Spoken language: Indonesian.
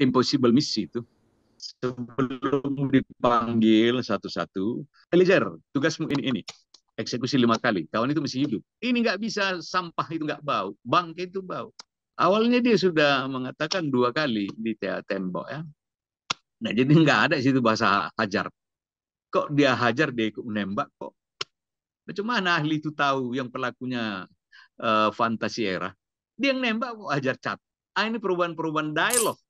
impossible misi itu sebelum dipanggil satu-satu Eliezer tugasmu ini ini eksekusi lima kali kawan itu masih hidup ini nggak bisa sampah itu nggak bau bangke itu bau awalnya dia sudah mengatakan dua kali di tembok ya nah jadi nggak ada situ bahasa hajar kok dia hajar dia ikut menembak kok bagaimana ahli itu tahu yang pelakunya uh, fantasi era dia yang nembak kok hajar cat ah, ini perubahan-perubahan dialog